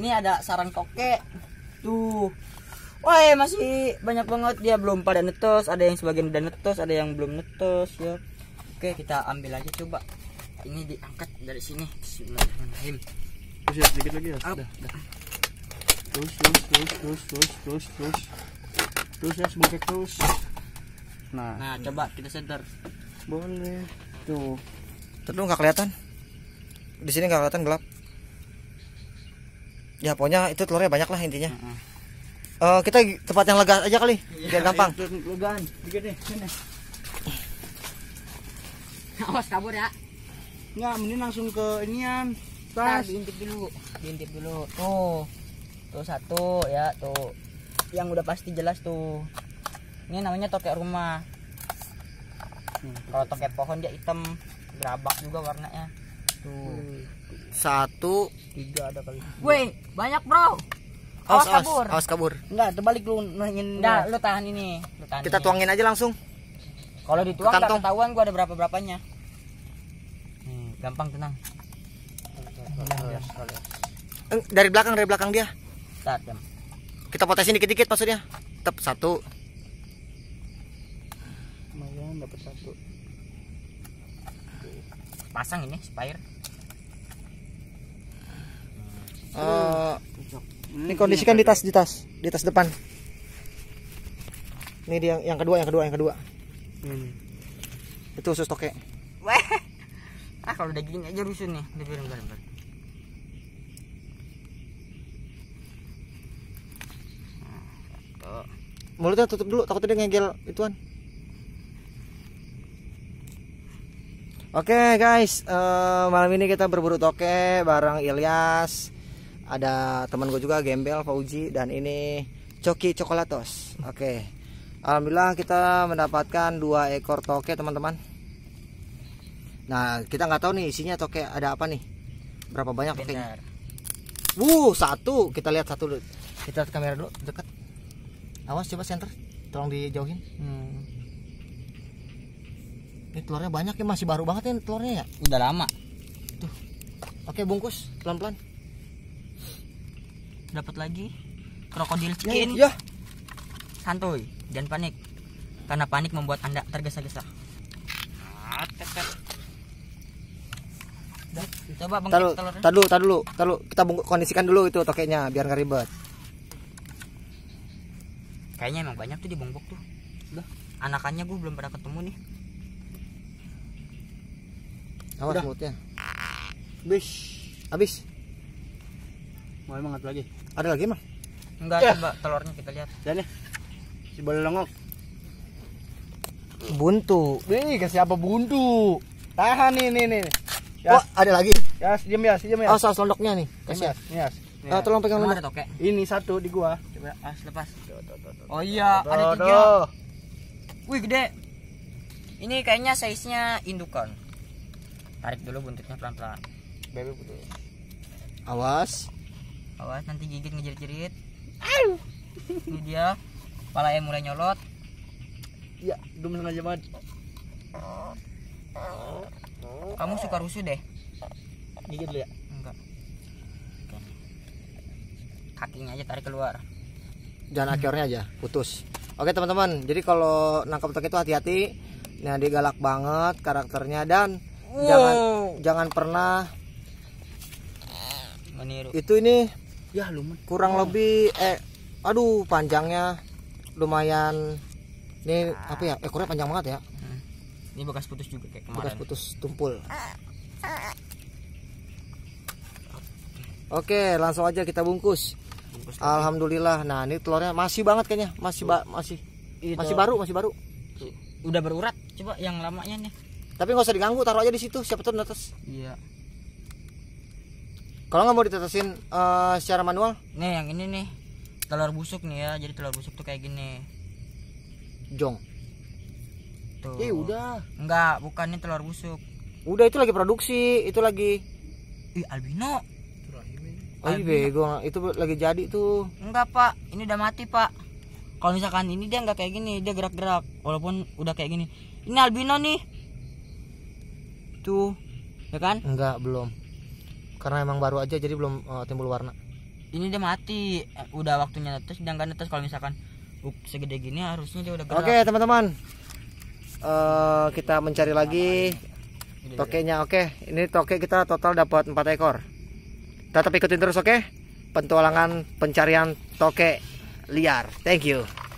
Ini ada sarang toke tuh Wah eh, masih banyak banget dia belum pada netos ada yang sebagian udah netos ada yang belum netos ya oke kita ambil aja coba ini diangkat dari sini Bismillahirrahmanirrahim terus ya sedikit lagi ya sudah terus terus terus terus terus terus terus terus ya semoga terus nah nah coba kita center. boleh tuh terus nggak kelihatan di sini nggak kelihatan gelap ya pokoknya itu telurnya banyak lah intinya uh -huh. uh, kita tempat yang lega aja kali gak iya, yeah, gampang iya, iya, legaan dikit deh sini awas kabur ya Nggak, mending langsung ke inian tas diintip dulu diintip dulu Oh, tuh satu ya tuh yang udah pasti jelas tuh ini namanya tokek rumah hmm. kalau tokek pohon dia hitam gerabak juga warnanya satu. Tiga ada kali. Woi, banyak bro. Awas, kabur. Awas kabur. Enggak, terbalik lu nanyain. Enggak, lu tahan ini. Lu tahan Kita ini. tuangin aja langsung. Kalau dituang enggak ketahuan gua ada berapa-berapanya. hmm, gampang tenang. Eh, dari belakang, dari belakang dia. Kita potesin dikit-dikit maksudnya. tetap satu. Lumayan dapat satu pasang ini spire uh, ini kondisikan di tas di tas di tas depan ini dia yang, kedua yang kedua yang kedua hmm. itu usus toke Wah. ah kalau udah gini aja rusuh nih lebih ah, lembab mulutnya tutup dulu takutnya dia ngegel ituan Oke okay, guys, uh, malam ini kita berburu toke bareng Ilyas. Ada teman gue juga Gembel Fauji dan ini Coki Cokolatos. Oke. Okay. Alhamdulillah kita mendapatkan dua ekor toke, teman-teman. Nah, kita nggak tahu nih isinya toke ada apa nih. Berapa banyak toke? Wuh, satu. Kita lihat satu dulu. Kita lihat kamera dulu dekat. Awas coba center. Tolong dijauhin. Hmm. Ini telurnya banyak ya masih baru banget ya telurnya ya. Udah lama. Tuh. Oke bungkus pelan-pelan. Dapat lagi krokodil skin. Ya, ya. Santuy, jangan panik. Karena panik membuat Anda tergesa-gesa. Ah, coba tadu, telurnya. Tadu, tadu, dulu, tadu, Kita bungkus, kondisikan dulu itu tokeknya biar nggak ribet. Kayaknya emang banyak tuh di bungkuk tuh. Udah. Anakannya gue belum pernah ketemu nih awas Udah. mulutnya habis habis mau emang satu lagi ada lagi mah enggak ya. coba telurnya kita lihat dan nih. si belengok. buntu nih ke siapa buntu tahan nih nih nih oh, Yas. Oh, ada lagi. Yas, diam ya, diam ya. Oh, saus londoknya nih. Kasih. Yas. Yes. Uh, eh, tolong pegang londok. Ini satu di gua. Coba as lepas. Tuh, tuh, tuh, oh iya, ada tiga. Wih, gede. Ini kayaknya size-nya indukan tarik dulu buntutnya pelan-pelan bebek putih awas awas nanti gigit ngejerit-jerit ini dia kepala yang mulai nyolot Iya. gue sengaja banget kamu suka rusuh deh gigit dulu ya enggak Oke. kakinya aja tarik keluar jangan hmm. akhirnya aja putus oke teman-teman jadi kalau nangkap tok itu hati-hati nah dia galak banget karakternya dan wow. jangan jangan pernah meniru itu ini ya lumayan kurang oh. lebih eh aduh panjangnya lumayan ini apa ya ekornya panjang banget ya hmm. ini bekas putus juga kayak kemarin bekas putus tumpul oke langsung aja kita bungkus, bungkus alhamdulillah nah ini telurnya masih banget kayaknya masih ba masih itu. masih baru masih baru udah berurat coba yang lamanya nih tapi nggak usah diganggu taruh aja di situ siapa tuh netes iya kalau nggak mau ditetesin uh, secara manual nih yang ini nih telur busuk nih ya jadi telur busuk tuh kayak gini jong tuh eh, udah enggak bukan ini telur busuk udah itu lagi produksi itu lagi ih albino Oh iya, bego, itu lagi jadi tuh. Enggak pak, ini udah mati pak. Kalau misalkan ini dia nggak kayak gini, dia gerak-gerak. Walaupun udah kayak gini. Ini albino nih, gitu ya kan enggak belum karena emang baru aja jadi belum uh, timbul warna ini dia mati eh, udah waktunya netes sedangkan netes kalau misalkan uh, segede gini harusnya dia udah gerak oke teman-teman uh, kita mencari lagi tokenya oke ini toke kita total dapat 4 ekor tetap ikutin terus oke okay? pentualangan pencarian toke liar thank you